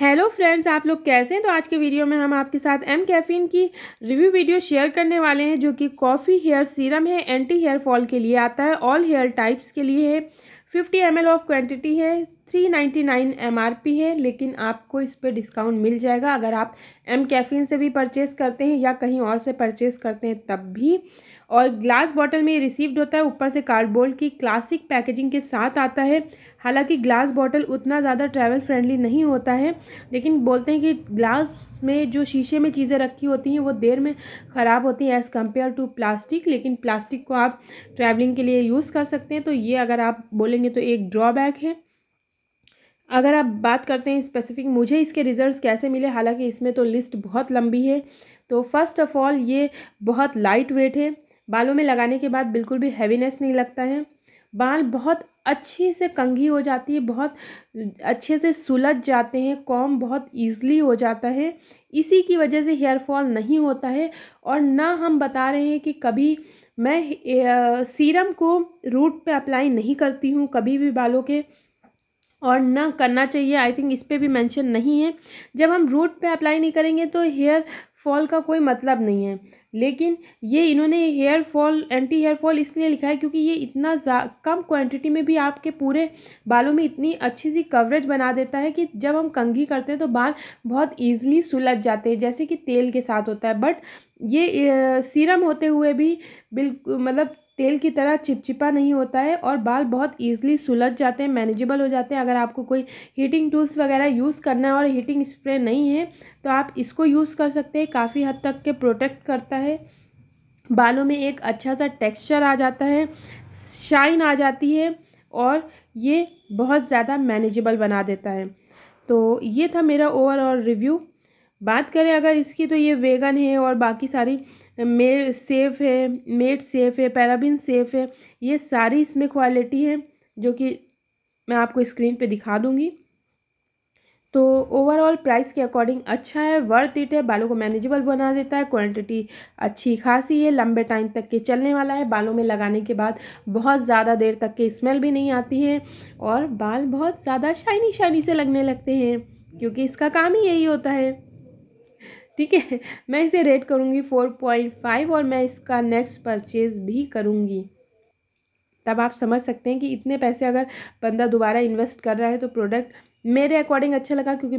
hello friends आप लोग कैसे हैं तो आज के वीडियो में हम आपके साथ एम कैफीन की रिव्यू वीडियो शेयर करने वाले हैं जो कि कॉफ़ी हेयर सीरम है एंटी हेयर फॉल के लिए आता है ऑल हेयर टाइप्स के लिए है फ़िफ्टी एम ऑफ क्वांटिटी है थ्री आर पी है लेकिन आपको इस पर डिस्काउंट मिल जाएगा अगर आप एम कैफीन से भी परचेस करते हैं या कहीं और से परचेस करते हैं तब भी और ग्लास बॉटल में ये रिसीव्ड होता है ऊपर से कार्डबोर्ड की क्लासिक पैकेजिंग के साथ आता है हालांकि ग्लास बॉटल उतना ज़्यादा ट्रैवल फ्रेंडली नहीं होता है लेकिन बोलते हैं कि ग्लास में जो शीशे में चीज़ें रखी होती हैं वो देर में ख़राब होती हैं एज़ कम्पेयर टू प्लास्टिक लेकिन प्लास्टिक को आप ट्रैवलिंग के लिए यूज़ कर सकते हैं तो ये अगर आप बोलेंगे तो एक ड्रॉबैक है अगर आप बात करते हैं स्पेसिफिक मुझे इसके रिज़ल्ट कैसे मिले हालांकि इसमें तो लिस्ट बहुत लंबी है तो फर्स्ट ऑफ़ ऑल ये बहुत लाइट वेट है बालों में लगाने के बाद बिल्कुल भी हैवीनेस नहीं लगता है बाल बहुत अच्छे से कंघी हो जाती है बहुत अच्छे से सुलझ जाते हैं कॉम बहुत ईजली हो जाता है इसी की वजह से हेयर फॉल नहीं होता है और ना हम बता रहे हैं कि कभी मैं सीरम को रूट पे अप्लाई नहीं करती हूँ कभी भी बालों के और ना करना चाहिए आई थिंक इस पर भी मैंशन नहीं है जब हम रूट पर अप्लाई नहीं करेंगे तो हेयर फॉल का कोई मतलब नहीं है लेकिन ये इन्होंने hair fall anti hair fall इसलिए लिखा है क्योंकि ये इतना कम क्वांटिटी में भी आपके पूरे बालों में इतनी अच्छी सी कवरेज बना देता है कि जब हम कंघी करते हैं तो बाल बहुत ईजिली सुलझ जाते हैं जैसे कि तेल के साथ होता है बट ये सीरम होते हुए भी बिल्कुल मतलब तेल की तरह चिपचिपा नहीं होता है और बाल बहुत ईजिली सुलझ जाते हैं मैनेजेबल हो जाते हैं अगर आपको कोई हीटिंग टूल्स वगैरह यूज़ करना है और हीटिंग स्प्रे नहीं है तो आप इसको यूज़ कर सकते हैं काफ़ी हद तक के प्रोटेक्ट करता है बालों में एक अच्छा सा टेक्सचर आ जाता है शाइन आ जाती है और ये बहुत ज़्यादा मैनेजेबल बना देता है तो ये था मेरा ओवरऑल रिव्यू बात करें अगर इसकी तो ये वेगन है और बाकी सारी मेड सेफ़ है मेड सेफ़ है पैराबिन सेफ़ है ये सारी इसमें क्वालिटी है जो कि मैं आपको स्क्रीन पे दिखा दूँगी तो ओवरऑल प्राइस के अकॉर्डिंग अच्छा है वर्थ इट है बालों को मैनेजेबल बना देता है क्वांटिटी अच्छी खासी है लंबे टाइम तक के चलने वाला है बालों में लगाने के बाद बहुत ज़्यादा देर तक के स्मेल भी नहीं आती है और बाल बहुत ज़्यादा शाइनी शाइनी से लगने लगते हैं क्योंकि इसका काम ही यही होता है ठीक है मैं इसे रेट करूँगी फोर पॉइंट फाइव और मैं इसका नेक्स्ट परचेज़ भी करूँगी तब आप समझ सकते हैं कि इतने पैसे अगर बंदा दोबारा इन्वेस्ट कर रहा है तो प्रोडक्ट मेरे अकॉर्डिंग अच्छा लगा क्योंकि